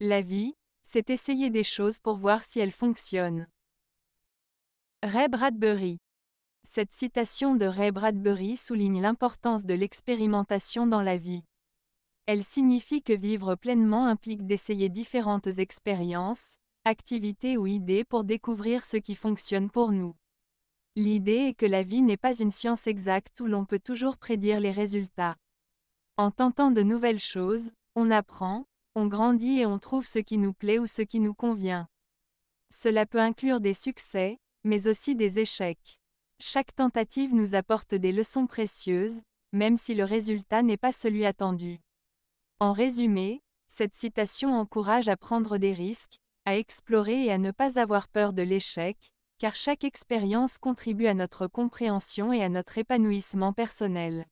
La vie, c'est essayer des choses pour voir si elles fonctionnent. Ray Bradbury. Cette citation de Ray Bradbury souligne l'importance de l'expérimentation dans la vie. Elle signifie que vivre pleinement implique d'essayer différentes expériences, activités ou idées pour découvrir ce qui fonctionne pour nous. L'idée est que la vie n'est pas une science exacte où l'on peut toujours prédire les résultats. En tentant de nouvelles choses, on apprend, on grandit et on trouve ce qui nous plaît ou ce qui nous convient. Cela peut inclure des succès, mais aussi des échecs. Chaque tentative nous apporte des leçons précieuses, même si le résultat n'est pas celui attendu. En résumé, cette citation encourage à prendre des risques, à explorer et à ne pas avoir peur de l'échec, car chaque expérience contribue à notre compréhension et à notre épanouissement personnel.